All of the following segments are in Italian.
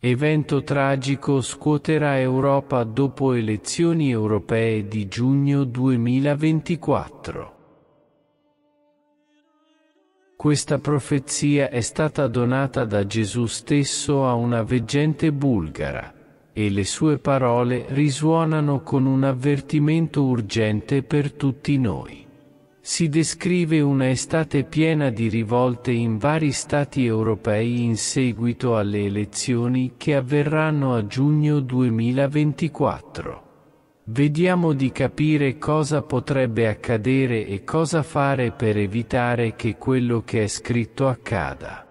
Evento tragico scuoterà Europa dopo elezioni europee di giugno 2024. Questa profezia è stata donata da Gesù stesso a una veggente bulgara, e le sue parole risuonano con un avvertimento urgente per tutti noi si descrive una estate piena di rivolte in vari stati europei in seguito alle elezioni che avverranno a giugno 2024. Vediamo di capire cosa potrebbe accadere e cosa fare per evitare che quello che è scritto accada.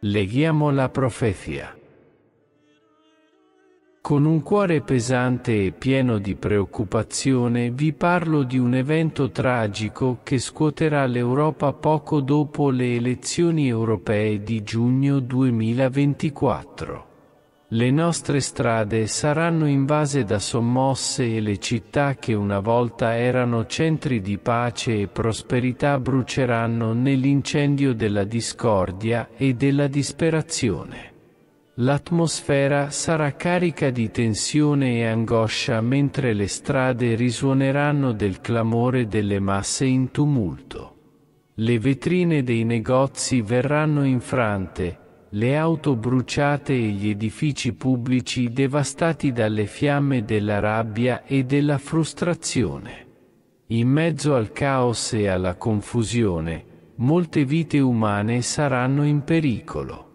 Leghiamo la profezia. Con un cuore pesante e pieno di preoccupazione vi parlo di un evento tragico che scuoterà l'Europa poco dopo le elezioni europee di giugno 2024. Le nostre strade saranno invase da sommosse e le città che una volta erano centri di pace e prosperità bruceranno nell'incendio della discordia e della disperazione. L'atmosfera sarà carica di tensione e angoscia mentre le strade risuoneranno del clamore delle masse in tumulto. Le vetrine dei negozi verranno infrante, le auto bruciate e gli edifici pubblici devastati dalle fiamme della rabbia e della frustrazione. In mezzo al caos e alla confusione, molte vite umane saranno in pericolo.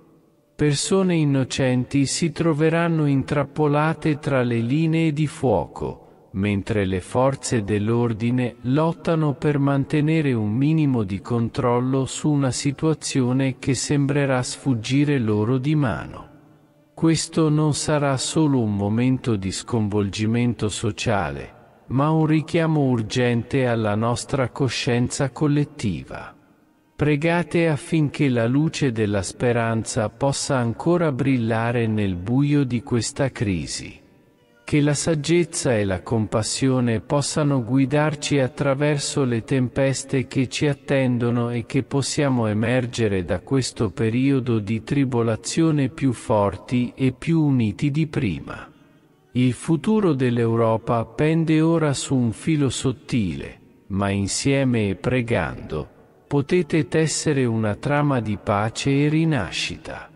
Persone innocenti si troveranno intrappolate tra le linee di fuoco, mentre le forze dell'ordine lottano per mantenere un minimo di controllo su una situazione che sembrerà sfuggire loro di mano. Questo non sarà solo un momento di sconvolgimento sociale, ma un richiamo urgente alla nostra coscienza collettiva. Pregate affinché la luce della speranza possa ancora brillare nel buio di questa crisi. Che la saggezza e la compassione possano guidarci attraverso le tempeste che ci attendono e che possiamo emergere da questo periodo di tribolazione più forti e più uniti di prima. Il futuro dell'Europa pende ora su un filo sottile, ma insieme e pregando, potete tessere una trama di pace e rinascita.